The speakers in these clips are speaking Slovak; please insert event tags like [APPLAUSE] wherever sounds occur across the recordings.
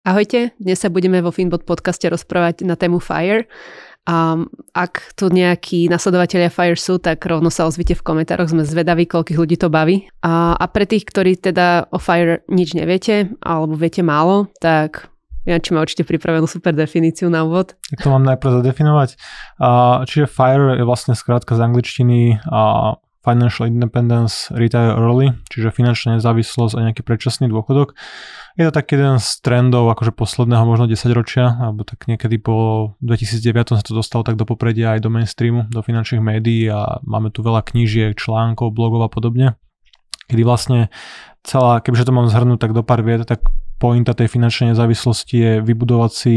Ahojte, dnes sa budeme vo Finbot podcaste rozprávať na tému FIRE. A ak tu nejakí nasledovateľia FIRE sú, tak rovno sa ozvite v komentároch, sme zvedaví, koľkých ľudí to baví. A, a pre tých, ktorí teda o FIRE nič neviete, alebo viete málo, tak Janči má určite pripravenú super definíciu na úvod. To mám najprv zadefinovať. Čiže FIRE je vlastne skrátka z angličtiny Financial Independence Retire Early, čiže finančná nezávislosť a nejaký predčasný dôchodok. Je to taký jeden z trendov akože posledného možno 10 ročia, alebo tak niekedy po 2009 sa to dostalo tak do popredia aj do mainstreamu, do finančných médií a máme tu veľa knížiek, článkov, blogov a podobne, kedy vlastne celá, kebyže to mám zhrnúť tak do pár vied, tak pointa tej finančnej nezávislosti je vybudovať si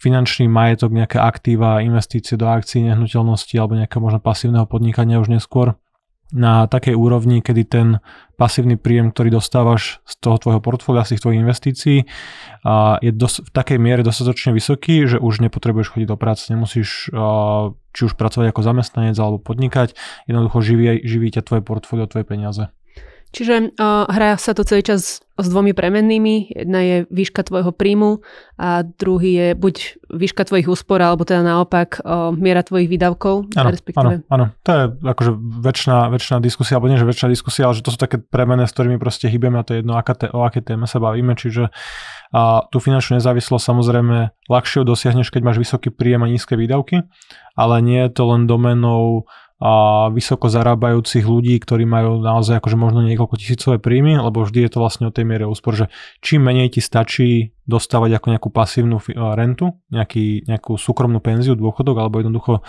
finančný majetok, nejaké aktíva, investície do akcií, nehnuteľnosti alebo nejakého možno pasívneho podnikania už neskôr na takej úrovni, kedy ten pasívny príjem, ktorý dostávaš z toho tvojho portfólia, z tých tvojich investícií, je dos- v takej miere dostatočne vysoký, že už nepotrebuješ chodiť do práce, nemusíš či už pracovať ako zamestnanec alebo podnikať, jednoducho živí, živí ťa tvoje portfólio, tvoje peniaze. Čiže uh, hrá sa to celý čas s dvomi premennými. Jedna je výška tvojho príjmu a druhý je buď výška tvojich úspor, alebo teda naopak uh, miera tvojich výdavkov. Áno, áno, áno. To je akože väčšina, väčšina diskusia, alebo nie, že väčšina diskusia, ale že to sú také premené, s ktorými proste hýbeme a to je jedno, aká te, o aké téme sa bavíme. Čiže a tú finančnú nezávislosť samozrejme ľahšie dosiahneš, keď máš vysoký príjem a nízke výdavky, ale nie je to len domenou a vysoko zarábajúcich ľudí, ktorí majú naozaj akože možno niekoľko tisícové príjmy, lebo vždy je to vlastne o tej miere úspor, že čím menej ti stačí dostávať ako nejakú pasívnu rentu, nejaký, nejakú súkromnú penziu, dôchodok, alebo jednoducho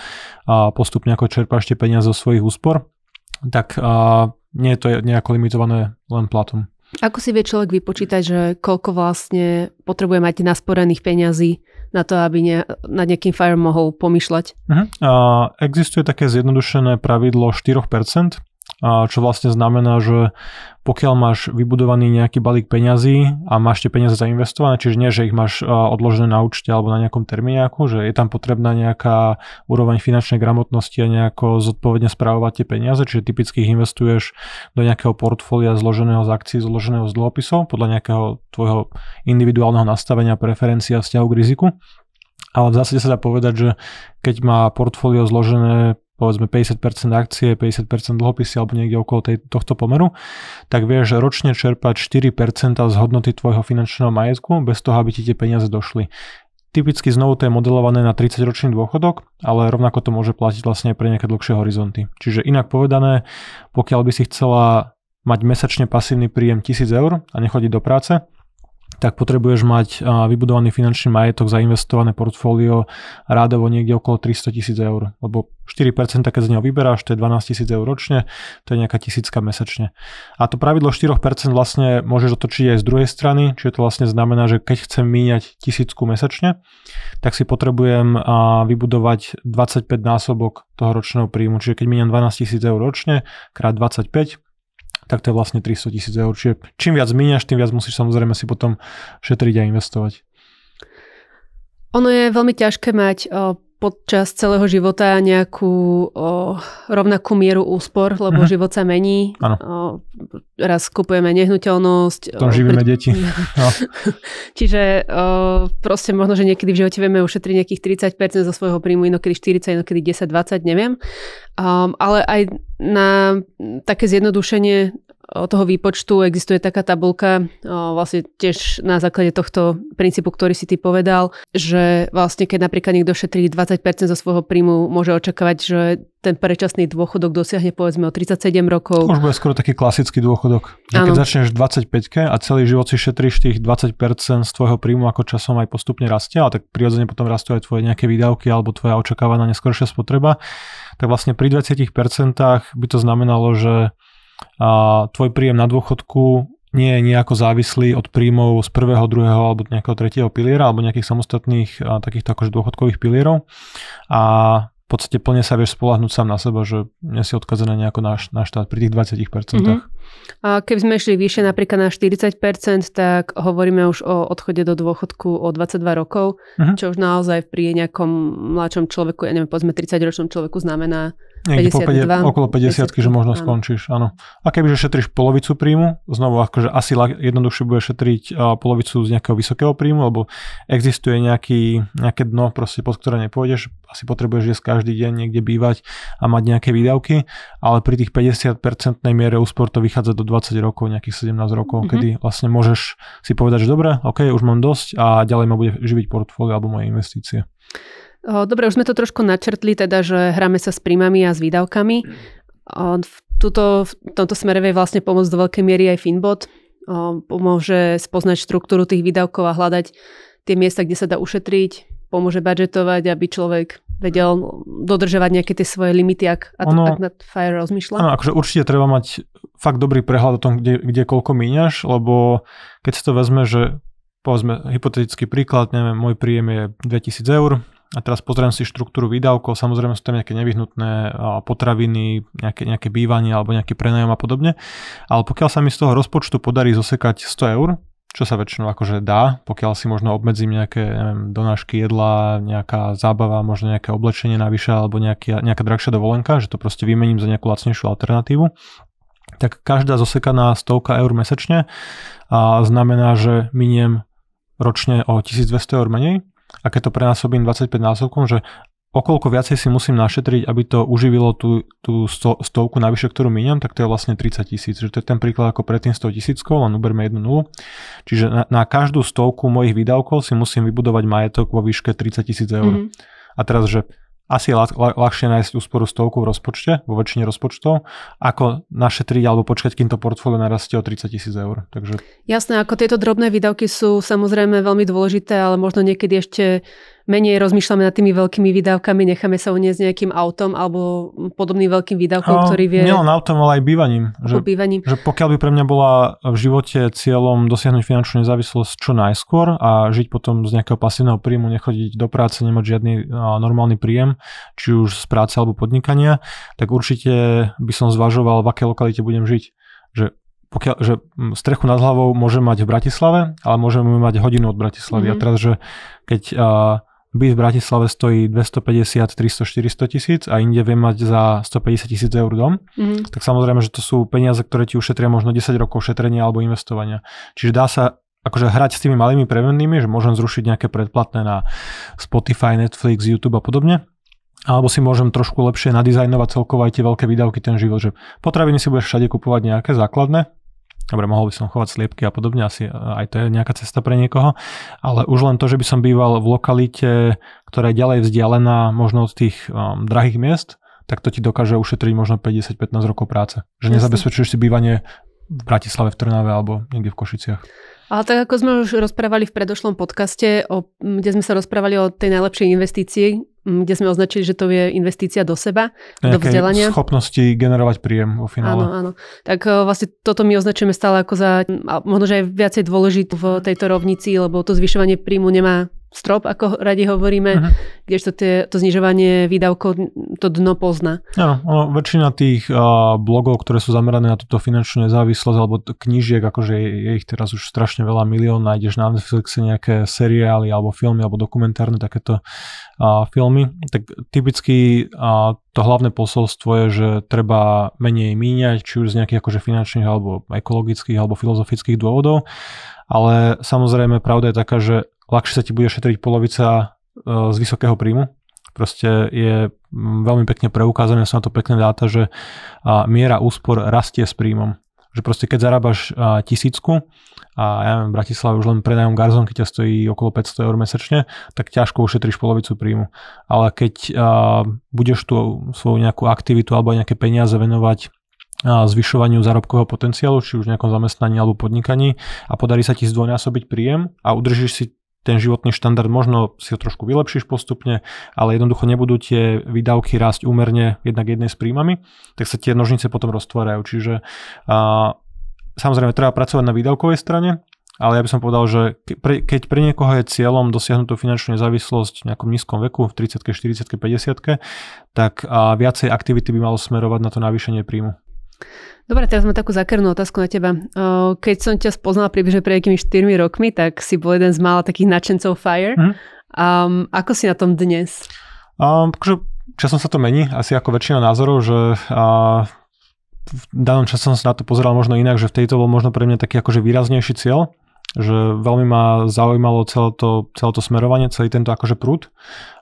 postupne ako čerpáš tie peniaze zo svojich úspor, tak nie je to nejako limitované len platom. Ako si vie človek vypočítať, že koľko vlastne potrebuje mať nasporených peňazí na to, aby ne, nad nejakým fire mohol pomýšľať. Uh-huh. Uh, existuje také zjednodušené pravidlo 4%, čo vlastne znamená, že pokiaľ máš vybudovaný nejaký balík peňazí a máš tie peniaze zainvestované, čiže nie, že ich máš odložené na účte alebo na nejakom termíňaku, že je tam potrebná nejaká úroveň finančnej gramotnosti a nejako zodpovedne správovať tie peniaze, čiže typicky ich investuješ do nejakého portfólia zloženého z akcií, zloženého z dlhopisov, podľa nejakého tvojho individuálneho nastavenia, preferencia, vzťahu k riziku. Ale v zásade sa dá povedať, že keď má portfólio zložené povedzme 50% akcie, 50% dlhopisy alebo niekde okolo tej, tohto pomeru, tak vieš ročne čerpať 4% z hodnoty tvojho finančného majetku bez toho, aby ti tie peniaze došli. Typicky znovu to je modelované na 30-ročný dôchodok, ale rovnako to môže platiť vlastne pre nejaké dlhšie horizonty. Čiže inak povedané, pokiaľ by si chcela mať mesačne pasívny príjem 1000 eur a nechodiť do práce, tak potrebuješ mať vybudovaný finančný majetok za investované portfólio rádovo niekde okolo 300 tisíc eur, lebo 4% keď z neho vyberáš, to je 12 tisíc eur ročne, to je nejaká tisícka mesačne. A to pravidlo 4% vlastne môžeš otočiť aj z druhej strany, čiže to vlastne znamená, že keď chcem míňať tisícku mesačne, tak si potrebujem vybudovať 25 násobok toho ročného príjmu, čiže keď míňam 12 tisíc eur ročne, krát 25, tak to je vlastne 300 tisíc eur. Čiže čím viac míňaš, tým viac musíš samozrejme si potom šetriť a investovať. Ono je veľmi ťažké mať počas celého života nejakú o, rovnakú mieru úspor, lebo uh-huh. život sa mení. O, raz kupujeme nehnuteľnosť. Tom živíme pri... deti. [LAUGHS] No. Čiže o, proste možno, že niekedy v živote vieme ušetriť nejakých 30% zo svojho príjmu, inokedy 40, inokedy 10, 20, neviem. Um, ale aj na také zjednodušenie toho výpočtu existuje taká tabulka, vlastne tiež na základe tohto princípu, ktorý si ty povedal, že vlastne keď napríklad niekto šetrí 20% zo svojho príjmu, môže očakávať, že ten predčasný dôchodok dosiahne povedzme o 37 rokov. Už bude skoro taký klasický dôchodok. Že keď začneš 25 a celý život si šetríš tých 20% z tvojho príjmu, ako časom aj postupne rastie, ale tak prirodzene potom rastú aj tvoje nejaké výdavky alebo tvoja očakávaná neskoršia spotreba, tak vlastne pri 20% by to znamenalo, že a tvoj príjem na dôchodku nie je nejako závislý od príjmov z prvého, druhého alebo nejakého tretieho piliera alebo nejakých samostatných a, takýchto akože dôchodkových pilierov a v podstate plne sa vieš spolahnúť sám na seba, že nie si odkazený nejako na, na štát pri tých 20%. Mm-hmm. A keby sme išli vyššie napríklad na 40%, tak hovoríme už o odchode do dôchodku o 22 rokov, uh-huh. čo už naozaj pri nejakom mladšom človeku, ja neviem, povedzme 30-ročnom človeku znamená Niekde 52. 50, okolo 50, že možno áno. skončíš, áno. A kebyže šetríš polovicu príjmu, znovu akože asi jednoduchšie bude šetriť polovicu z nejakého vysokého príjmu, lebo existuje nejaký, nejaké dno, proste, pod ktoré nepôjdeš, asi potrebuješ jesť každý deň niekde bývať a mať nejaké výdavky, ale pri tých 50 miere úspor to prichádza do 20 rokov, nejakých 17 rokov, mm-hmm. kedy vlastne môžeš si povedať, že dobre, OK, už mám dosť a ďalej ma bude živiť portfólio alebo moje investície. Dobre, už sme to trošku načrtli, teda, že hráme sa s príjmami a s výdavkami. V, tuto, v tomto smere vie vlastne pomôcť do veľkej miery aj Finbot. Pomôže spoznať štruktúru tých výdavkov a hľadať tie miesta, kde sa dá ušetriť. Pomôže budžetovať, aby človek vedel dodržovať nejaké tie svoje limity, ak, ono, ak nad Fire rozmýšľa? Áno, akože určite treba mať fakt dobrý prehľad o tom, kde, kde koľko míňaš, lebo keď si to vezme, že povedzme hypotetický príklad, neviem, môj príjem je 2000 eur, a teraz pozriem si štruktúru výdavkov, samozrejme sú tam nejaké nevyhnutné potraviny, nejaké, nejaké bývanie alebo nejaký prenajom a podobne. Ale pokiaľ sa mi z toho rozpočtu podarí zosekať 100 eur, čo sa väčšinou akože dá, pokiaľ si možno obmedzím nejaké neviem, donášky jedla, nejaká zábava, možno nejaké oblečenie navyše alebo nejaký, nejaká drahšia dovolenka, že to proste vymením za nejakú lacnejšiu alternatívu, tak každá zosekaná stovka eur mesačne a znamená, že miniem ročne o 1200 eur menej. A keď to prenásobím 25 násobkom, že okolko viacej si musím našetriť, aby to uživilo tú, tú stovku navyše, ktorú miniam, tak to je vlastne 30 tisíc. Že to je ten príklad ako predtým 100 tisíckov, len uberme jednu nulu. Čiže na, na každú stovku mojich výdavkov si musím vybudovať majetok vo výške 30 tisíc eur. mm A teraz, že asi je ľah, ľahšie nájsť úsporu stovku v rozpočte, vo väčšine rozpočtov, ako našetriť alebo počkať, kým to portfólio narastie o 30 tisíc eur. Takže... Jasné, ako tieto drobné výdavky sú samozrejme veľmi dôležité, ale možno niekedy ešte menej rozmýšľame nad tými veľkými výdavkami, necháme sa uniesť nejakým autom alebo podobným veľkým výdavkom, no, ktorý vie... Nielen autom, ale aj bývaním. Že, bývaním. že pokiaľ by pre mňa bola v živote cieľom dosiahnuť finančnú nezávislosť čo najskôr a žiť potom z nejakého pasívneho príjmu, nechodiť do práce, nemať žiadny normálny príjem, či už z práce alebo podnikania, tak určite by som zvažoval, v akej lokalite budem žiť. Že pokiaľ, že strechu nad hlavou môžem mať v Bratislave, ale môžem mať hodinu od Bratislavy. Mm-hmm. A mhm. teraz, že keď uh, Byt v Bratislave stojí 250, 300, 400 tisíc a inde vie mať za 150 tisíc eur dom. Mm. Tak samozrejme, že to sú peniaze, ktoré ti ušetria možno 10 rokov šetrenia alebo investovania. Čiže dá sa akože hrať s tými malými prevennými, že môžem zrušiť nejaké predplatné na Spotify, Netflix, YouTube a podobne, alebo si môžem trošku lepšie nadizajnovať celkovo aj tie veľké výdavky, ten život, že potraviny si budeš všade kupovať nejaké základné, Dobre, mohol by som chovať sliepky a podobne, asi e, aj to je nejaká cesta pre niekoho, ale už len to, že by som býval v lokalite, ktorá je ďalej vzdialená možno od tých um, drahých miest, tak to ti dokáže ušetriť možno 50-15 rokov práce. Že Jasne. nezabezpečuješ si bývanie v Bratislave, v Trnave alebo niekde v Košiciach. Ale tak ako sme už rozprávali v predošlom podcaste, o, kde sme sa rozprávali o tej najlepšej investícii, kde sme označili, že to je investícia do seba, do vzdelania. schopnosti generovať príjem vo finále. Áno, áno. Tak e, vlastne toto my označujeme stále ako za, možno, že aj viacej dôležitú v tejto rovnici, lebo to zvyšovanie príjmu nemá strop, ako radi hovoríme, uh-huh. kdežto tie, to znižovanie výdavkov to dno pozná. Áno, ono, väčšina tých uh, blogov, ktoré sú zamerané na túto finančnú nezávislosť, alebo t- knížiek, akože je, je ich teraz už strašne veľa milión, nájdeš na Netflixe nejaké seriály, alebo filmy, alebo dokumentárne takéto uh, filmy, tak typicky uh, to hlavné posolstvo je, že treba menej míňať, či už z nejakých akože finančných, alebo ekologických, alebo filozofických dôvodov, ale samozrejme pravda je taká, že ľahšie sa ti bude šetriť polovica e, z vysokého príjmu. Proste je veľmi pekne preukázané, sú na to pekné dáta, že miera úspor rastie s príjmom. Že proste keď zarábaš tisícku a ja neviem, v Bratislave už len prenajom garzonky ťa stojí okolo 500 eur mesačne, tak ťažko ušetríš polovicu príjmu. Ale keď budeš tú svoju nejakú aktivitu alebo aj nejaké peniaze venovať zvyšovaniu zárobkového potenciálu, či už v nejakom zamestnaní alebo podnikaní a podarí sa ti zdvojnásobiť príjem a udržíš si ten životný štandard možno si ho trošku vylepšíš postupne, ale jednoducho nebudú tie výdavky rásť úmerne jednak jednej s príjmami, tak sa tie nožnice potom roztvárajú. Čiže a, samozrejme treba pracovať na výdavkovej strane, ale ja by som povedal, že pre, keď pre niekoho je cieľom dosiahnuť tú finančnú nezávislosť v nejakom nízkom veku, v 30 40 50 tak viacej aktivity by malo smerovať na to navýšenie príjmu. Dobre, teraz mám takú zákernú otázku na teba. Keď som ťa spoznala približne pred nejakými 4 rokmi, tak si bol jeden z mála takých nadšencov Fire. Mm. Um, ako si na tom dnes? Um, časom sa to mení, asi ako väčšina názorov, že uh, v danom čase som sa na to pozeral možno inak, že v tejto bol možno pre mňa taký akože výraznejší cieľ že veľmi ma zaujímalo celé to, celé to smerovanie, celý tento akože prúd.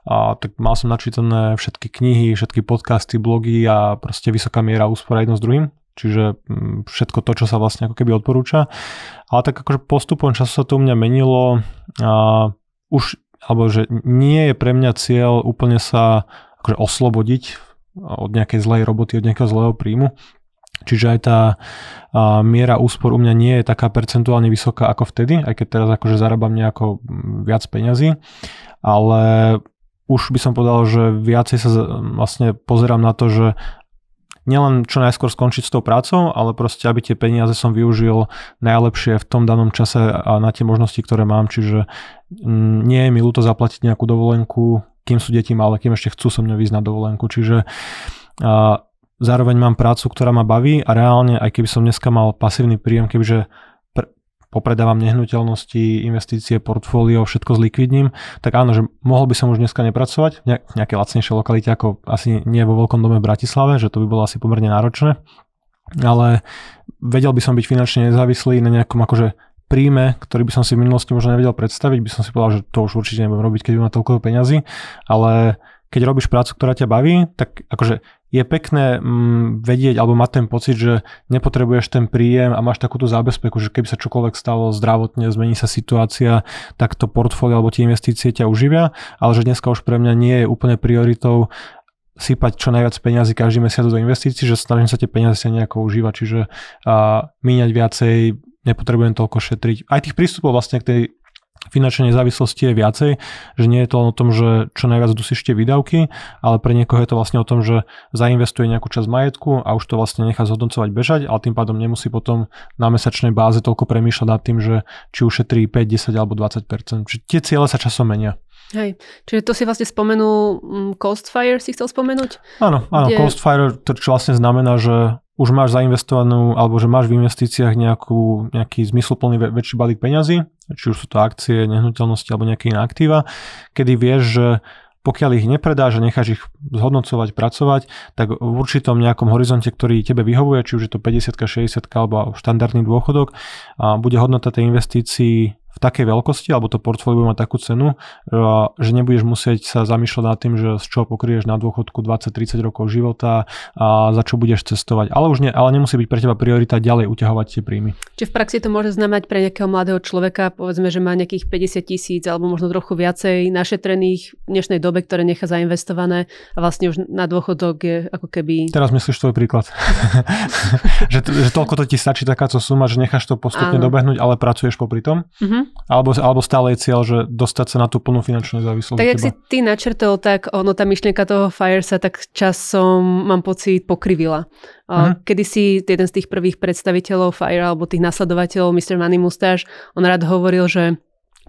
A tak mal som načítané všetky knihy, všetky podcasty, blogy a proste vysoká miera úspora jedno s druhým. Čiže mm, všetko to, čo sa vlastne ako keby odporúča. Ale tak akože postupom času sa to u mňa menilo. A už, alebo že nie je pre mňa cieľ úplne sa akože oslobodiť od nejakej zlej roboty, od nejakého zlého príjmu Čiže aj tá a, miera úspor u mňa nie je taká percentuálne vysoká ako vtedy, aj keď teraz akože zarábam nejako mm, viac peňazí, ale už by som povedal, že viacej sa vlastne pozerám na to, že nielen čo najskôr skončiť s tou prácou, ale proste, aby tie peniaze som využil najlepšie v tom danom čase a na tie možnosti, ktoré mám. Čiže mm, nie je mi ľúto zaplatiť nejakú dovolenku, kým sú deti malé, kým ešte chcú so mňou ísť na dovolenku. Čiže a, zároveň mám prácu, ktorá ma baví a reálne, aj keby som dneska mal pasívny príjem, kebyže popredávam nehnuteľnosti, investície, portfólio, všetko likvidním, tak áno, že mohol by som už dneska nepracovať v nejakej lacnejšie lokalite, ako asi nie vo veľkom dome v Bratislave, že to by bolo asi pomerne náročné, ale vedel by som byť finančne nezávislý na nejakom akože príjme, ktorý by som si v minulosti možno nevedel predstaviť, by som si povedal, že to už určite nebudem robiť, keď by ma toľko peňazí, ale keď robíš prácu, ktorá ťa baví, tak akože je pekné mm, vedieť alebo mať ten pocit, že nepotrebuješ ten príjem a máš takúto zábezpeku, že keby sa čokoľvek stalo zdravotne, zmení sa situácia, tak to portfólio alebo tie investície ťa uživia, ale že dneska už pre mňa nie je úplne prioritou sypať čo najviac peniazy každý mesiac do investícií, že snažím sa tie peniaze sa nejako užívať, čiže a, míňať viacej, nepotrebujem toľko šetriť. Aj tých prístupov vlastne k tej finančnej nezávislosti je viacej, že nie je to len o tom, že čo najviac dusíšte výdavky, ale pre niekoho je to vlastne o tom, že zainvestuje nejakú časť majetku a už to vlastne nechá zhodnocovať bežať, ale tým pádom nemusí potom na mesačnej báze toľko premýšľať nad tým, že či ušetrí 5, 10 alebo 20 Čiže tie ciele sa časom menia. Hej, čiže to si vlastne spomenul mm, Coast Fire si chcel spomenúť? Áno, áno, kde... Coast Fire, čo vlastne znamená, že už máš zainvestovanú, alebo že máš v investíciách nejakú, nejaký zmysluplný väčší balík peňazí, či už sú to akcie, nehnuteľnosti alebo nejaké iné aktíva, kedy vieš, že pokiaľ ich nepredáš a necháš ich zhodnocovať, pracovať, tak v určitom nejakom horizonte, ktorý tebe vyhovuje, či už je to 50, 60 alebo štandardný dôchodok, a bude hodnota tej investícii v takej veľkosti, alebo to portfólio má takú cenu, že nebudeš musieť sa zamýšľať nad tým, že z čoho pokrieš na dôchodku 20-30 rokov života a za čo budeš cestovať. Ale už nie, ale nemusí byť pre teba priorita ďalej uťahovať tie príjmy. Čiže v praxi to môže znamenať pre nejakého mladého človeka, povedzme, že má nejakých 50 tisíc alebo možno trochu viacej našetrených v dnešnej dobe, ktoré nechá zainvestované a vlastne už na dôchodok je ako keby... Teraz myslíš tvoj príklad. [LAUGHS] že, že toľko to ti stačí takáto suma, že necháš to postupne Áno. dobehnúť, ale pracuješ popri tom. Mm-hmm mm Alebo, alebo stále je cieľ, že dostať sa na tú plnú finančnú závislosť. Tak, jak si ty načrtol, tak ono, tá myšlienka toho FIRE sa tak časom, mám pocit, pokrivila. Uh-huh. Kedy si jeden z tých prvých predstaviteľov FIRE alebo tých nasledovateľov, Mr. Money Mustache, on rád hovoril, že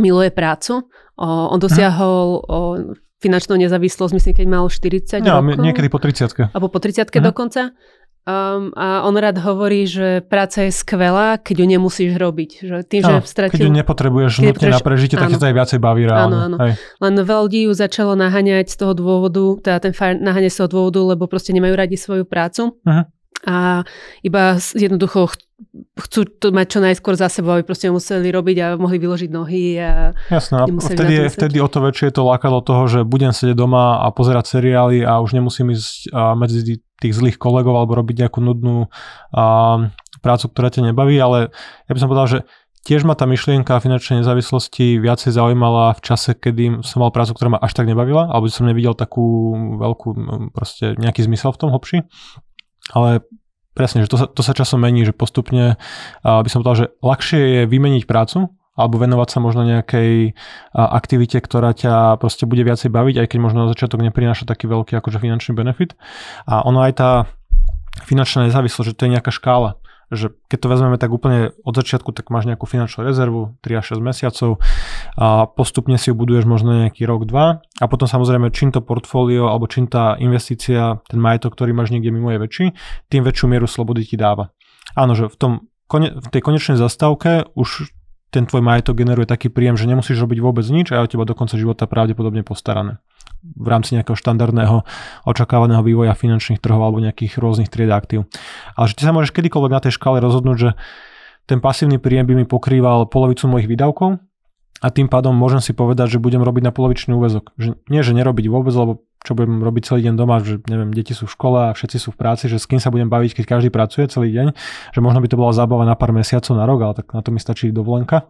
miluje prácu. On mhm. dosiahol mm-hmm. finančnú nezávislosť, myslím, keď mal 40 no, rokov. Niekedy po 30 Alebo po 30 uh-huh. Mhm. dokonca. Um, a on rád hovorí, že práca je skvelá, keď ju nemusíš robiť. Že tým, že stratil, keď ju nepotrebuješ keď nutne na prežitie, tak to aj viacej baví reálne. Áno, áno. Hej. Len veľa ľudí ju začalo naháňať z toho dôvodu, teda ten fire naháňa z toho dôvodu, lebo proste nemajú radi svoju prácu. Uh-huh a iba jednoducho chcú to mať čo najskôr za sebou, aby proste museli robiť a mohli vyložiť nohy. A Jasné, a vtedy, je, vtedy o to väčšie je to lákadlo toho, že budem sedieť doma a pozerať seriály a už nemusím ísť medzi tých zlých kolegov alebo robiť nejakú nudnú prácu, ktorá ťa nebaví, ale ja by som povedal, že Tiež ma tá myšlienka finančnej nezávislosti viacej zaujímala v čase, kedy som mal prácu, ktorá ma až tak nebavila, alebo som nevidel takú veľkú, proste nejaký zmysel v tom hlbší. Ale presne, že to sa, to sa časom mení, že postupne uh, by som povedal, že ľahšie je vymeniť prácu, alebo venovať sa možno nejakej aktivite, ktorá ťa proste bude viacej baviť, aj keď možno na začiatok neprináša taký veľký akože finančný benefit. A ono aj tá finančná nezávislosť, že to je nejaká škála že keď to vezmeme tak úplne od začiatku, tak máš nejakú finančnú rezervu 3 až 6 mesiacov a postupne si ju buduješ možno nejaký rok, dva a potom samozrejme čím to portfólio alebo čím tá investícia, ten majetok, ktorý máš niekde mimo je väčší, tým väčšiu mieru slobody ti dáva. Áno, že v, tom, v tej konečnej zastávke už ten tvoj majetok generuje taký príjem, že nemusíš robiť vôbec nič a je o teba do konca života pravdepodobne postarané v rámci nejakého štandardného očakávaného vývoja finančných trhov alebo nejakých rôznych tried aktív. Ale že ty sa môžeš kedykoľvek na tej škále rozhodnúť, že ten pasívny príjem by mi pokrýval polovicu mojich výdavkov a tým pádom môžem si povedať, že budem robiť na polovičný úvezok. Že, nie, že nerobiť vôbec, lebo čo budem robiť celý deň doma, že neviem, deti sú v škole a všetci sú v práci, že s kým sa budem baviť, keď každý pracuje celý deň, že možno by to bola zábava na pár mesiacov, na rok, ale tak na to mi stačí dovolenka.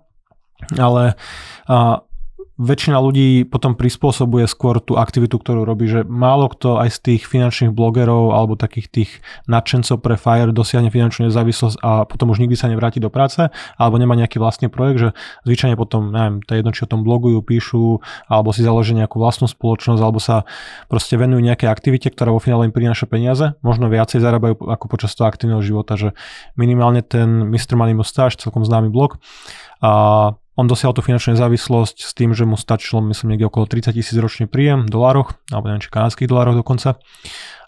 Ale a, väčšina ľudí potom prispôsobuje skôr tú aktivitu, ktorú robí, že málo kto aj z tých finančných blogerov alebo takých tých nadšencov pre FIRE dosiahne finančnú nezávislosť a potom už nikdy sa nevráti do práce alebo nemá nejaký vlastný projekt, že zvyčajne potom, neviem, to je jedno, či o tom blogujú, píšu alebo si založia nejakú vlastnú spoločnosť alebo sa proste venujú nejaké aktivite, ktorá vo finále im prináša peniaze, možno viacej zarábajú ako počas toho aktívneho života, že minimálne ten Mr. Money Mustache, celkom známy blog, a on dosiahol tú finančnú nezávislosť s tým, že mu stačilo, myslím, niekde okolo 30 tisíc ročný príjem v dolároch, alebo neviem, či kanadských dolároch dokonca.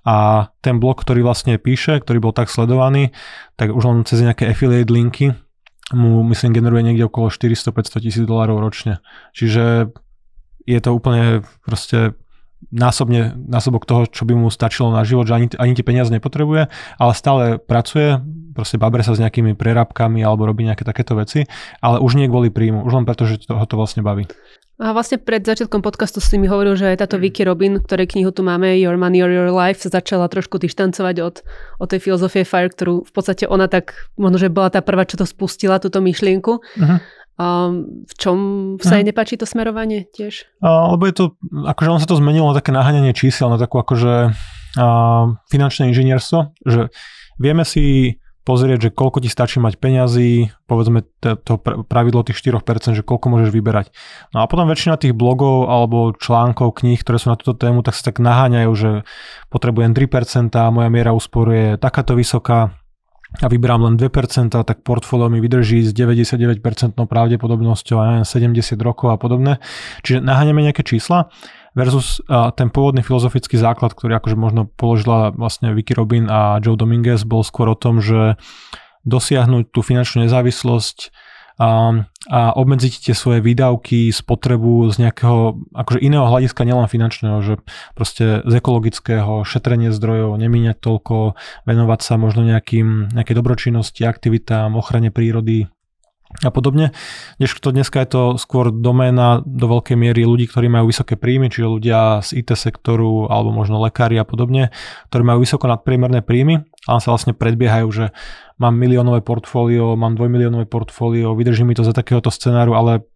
A ten blog, ktorý vlastne píše, ktorý bol tak sledovaný, tak už len cez nejaké affiliate linky mu, myslím, generuje niekde okolo 400-500 tisíc dolárov ročne. Čiže je to úplne proste násobne, násobok toho, čo by mu stačilo na život, že ani, ani tie peniaze nepotrebuje, ale stále pracuje, proste babre sa s nejakými prerábkami alebo robí nejaké takéto veci, ale už nie kvôli príjmu, už len preto, že ho to vlastne baví. A vlastne pred začiatkom podcastu si mi hovoril, že aj táto mm. Vicky Robin, ktorej knihu tu máme, Your Money or Your Life, sa začala trošku dištancovať od, od tej filozofie FIRE, ktorú v podstate ona tak, možno, že bola tá prvá, čo to spustila, túto myšlienku. Mhm. Uh-huh. Um, a v čom sa uh-huh. nepáči to smerovanie tiež? Uh, lebo je to, akože on sa to zmenilo na také naháňanie čísel, na takú akože uh, finančné inžinierstvo, že vieme si pozrieť, že koľko ti stačí mať peňazí, povedzme to pravidlo tých 4%, že koľko môžeš vyberať. No a potom väčšina tých blogov alebo článkov, kníh, ktoré sú na túto tému, tak sa tak naháňajú, že potrebujem 3%, moja miera úspor je takáto vysoká, a vyberám len 2%, tak portfólio mi vydrží s 99% pravdepodobnosťou, a 70 rokov a podobne. Čiže naháňame nejaké čísla versus uh, ten pôvodný filozofický základ, ktorý akože možno položila vlastne Vicky Robin a Joe Dominguez, bol skôr o tom, že dosiahnuť tú finančnú nezávislosť a, a obmedziť tie svoje výdavky, spotrebu z nejakého akože iného hľadiska, nielen finančného, že proste z ekologického, šetrenie zdrojov, nemíňať toľko, venovať sa možno nejakým, nejaké dobročinnosti, aktivitám, ochrane prírody, a podobne. to dneska je to skôr doména do veľkej miery ľudí, ktorí majú vysoké príjmy, čiže ľudia z IT sektoru alebo možno lekári a podobne, ktorí majú vysoko nadpriemerné príjmy a sa vlastne predbiehajú, že mám miliónové portfólio, mám dvojmiliónové portfólio, vydrží mi to za takéhoto scenáru, ale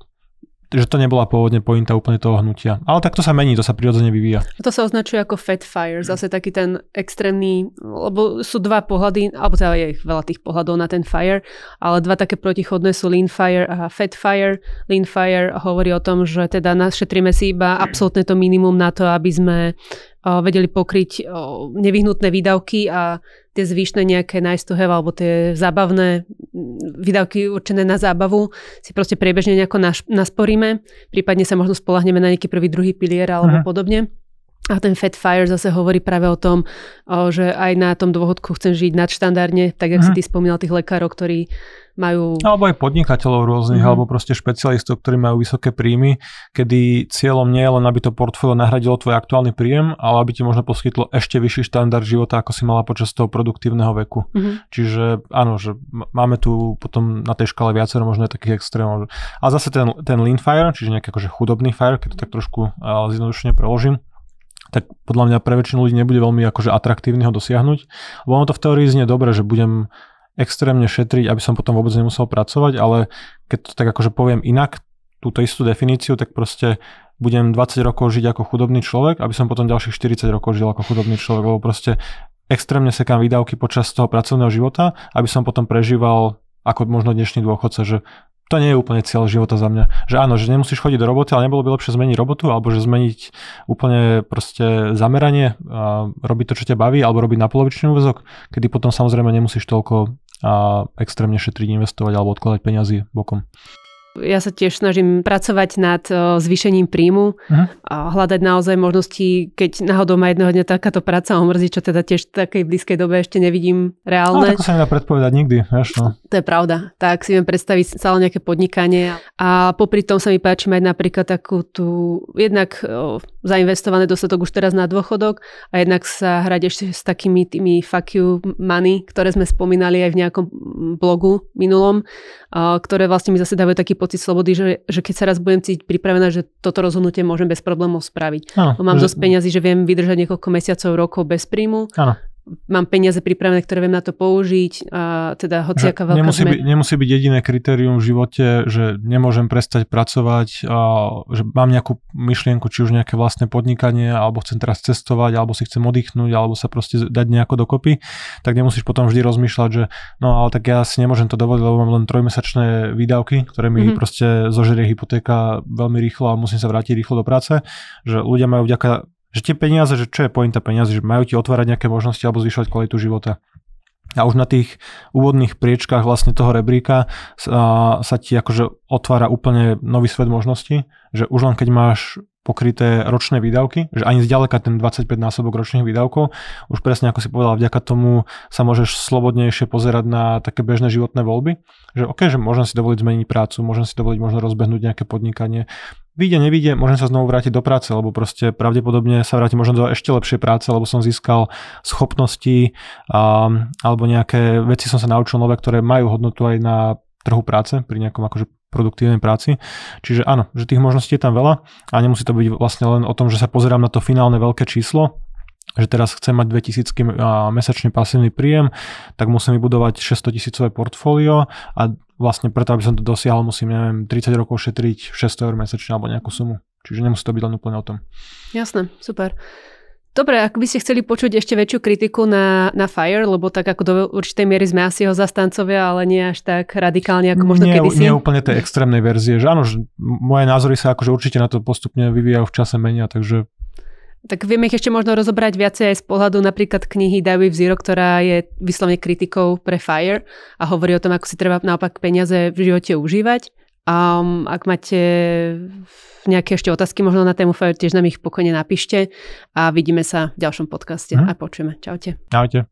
že to nebola pôvodne pointa úplne toho hnutia. Ale tak to sa mení, to sa prirodzene vyvíja. to sa označuje ako fat fire, zase taký ten extrémny, lebo sú dva pohľady, alebo teda je ich veľa tých pohľadov na ten fire, ale dva také protichodné sú lean fire a fat fire. Lean fire hovorí o tom, že teda našetríme si iba absolútne to minimum na to, aby sme vedeli pokryť nevyhnutné výdavky a tie zvyšné nejaké nice to have, alebo tie zábavné mm, výdavky určené na zábavu si proste priebežne nejako nasporíme, prípadne sa možno spolahneme na nejaký prvý, druhý pilier alebo Aha. podobne. A ten Fat Fire zase hovorí práve o tom, že aj na tom dôchodku chcem žiť nadštandardne, tak ako mm. si mhm. ty spomínal tých lekárov, ktorí majú... Alebo aj podnikateľov rôznych, mm. alebo proste špecialistov, ktorí majú vysoké príjmy, kedy cieľom nie je len, aby to portfólio nahradilo tvoj aktuálny príjem, ale aby ti možno poskytlo ešte vyšší štandard života, ako si mala počas toho produktívneho veku. Mm. Čiže áno, že máme tu potom na tej škale viacero možno aj takých extrémov. A zase ten, ten lean fire, čiže nejaký akože chudobný fire, keď to tak trošku eh, zjednodušene preložím, tak podľa mňa pre väčšinu ľudí nebude veľmi akože atraktívne ho dosiahnuť. Lebo ono to v teórii znie dobre, že budem extrémne šetriť, aby som potom vôbec nemusel pracovať, ale keď to tak akože poviem inak, túto istú definíciu, tak proste budem 20 rokov žiť ako chudobný človek, aby som potom ďalších 40 rokov žil ako chudobný človek, lebo proste extrémne sekám výdavky počas toho pracovného života, aby som potom prežíval ako možno dnešný dôchodca, že to nie je úplne cieľ života za mňa. Že áno, že nemusíš chodiť do roboty, ale nebolo by lepšie zmeniť robotu, alebo že zmeniť úplne proste zameranie, a robiť to, čo ťa baví, alebo robiť na polovičný úvezok, kedy potom samozrejme nemusíš toľko a extrémne šetriť, investovať alebo odkladať peniazy bokom. Ja sa tiež snažím pracovať nad zvýšením príjmu mhm. a hľadať naozaj možnosti, keď náhodou ma jedného dňa takáto práca omrzí, čo teda tiež v takej blízkej dobe ešte nevidím reálne. No, to sa nedá predpovedať nikdy, vieš no. To je pravda. Tak si viem predstaviť stále nejaké podnikanie a popri tom sa mi páči mať napríklad takú tú, jednak o, zainvestované dostatok už teraz na dôchodok a jednak sa hrať ešte s takými tými fuck you money, ktoré sme spomínali aj v nejakom blogu minulom, o, ktoré vlastne mi zase dávajú taký pocit slobody, že, že keď sa raz budem cítiť pripravená, že toto rozhodnutie môžem bez problémov spraviť. Ano, Mám že... dosť peňazí, že viem vydržať niekoľko mesiacov, rokov bez príjmu ano mám peniaze pripravené, ktoré viem na to použiť a teda hociaká veľká nemusí zmena. By, nemusí byť jediné kritérium v živote, že nemôžem prestať pracovať, a, že mám nejakú myšlienku, či už nejaké vlastné podnikanie, alebo chcem teraz cestovať, alebo si chcem oddychnúť, alebo sa proste dať nejako dokopy, tak nemusíš potom vždy rozmýšľať, že no ale tak ja si nemôžem to dovoliť, lebo mám len trojmesačné výdavky, ktoré mi mm-hmm. proste zožerie hypotéka veľmi rýchlo a musím sa vrátiť rýchlo do práce, že ľudia majú vďaka že tie peniaze, že čo je pointa peniazy, že majú ti otvárať nejaké možnosti alebo zvyšovať kvalitu života. A už na tých úvodných priečkách vlastne toho rebríka sa, sa ti akože otvára úplne nový svet možností, že už len keď máš pokryté ročné výdavky, že ani zďaleka ten 25 násobok ročných výdavkov, už presne ako si povedal, vďaka tomu sa môžeš slobodnejšie pozerať na také bežné životné voľby, že OK, že môžem si dovoliť zmeniť prácu, môžem si dovoliť možno rozbehnúť nejaké podnikanie, vyjde, nevyjde, môžem sa znovu vrátiť do práce, lebo proste pravdepodobne sa vrátim možno do ešte lepšej práce, lebo som získal schopnosti um, alebo nejaké veci som sa naučil nové, ktoré majú hodnotu aj na trhu práce, pri nejakom akože produktívnej práci. Čiže áno, že tých možností je tam veľa a nemusí to byť vlastne len o tom, že sa pozerám na to finálne veľké číslo, že teraz chcem mať 2000 mesačný pasívny príjem, tak musím vybudovať 600 tisícové portfólio a vlastne preto, aby som to dosiahol, musím, neviem, 30 rokov šetriť 600 eur mesačne alebo nejakú sumu. Čiže nemusí to byť len úplne o tom. Jasné, super. Dobre, ak by ste chceli počuť ešte väčšiu kritiku na, na Fire, lebo tak ako do určitej miery sme asi jeho zastancovia, ale nie až tak radikálne ako možno nie, kedysi. Nie úplne tej extrémnej verzie, že áno, že moje názory sa akože určite na to postupne vyvíjajú v čase menia, takže tak vieme ich ešte možno rozobrať viacej aj z pohľadu napríklad knihy Davy Zero, ktorá je vyslovne kritikou pre FIRE a hovorí o tom, ako si treba naopak peniaze v živote užívať. A um, ak máte nejaké ešte otázky možno na tému FIRE, tiež nám ich pokojne napíšte a vidíme sa v ďalšom podcaste mm. a počujeme. Čaute. Čaute.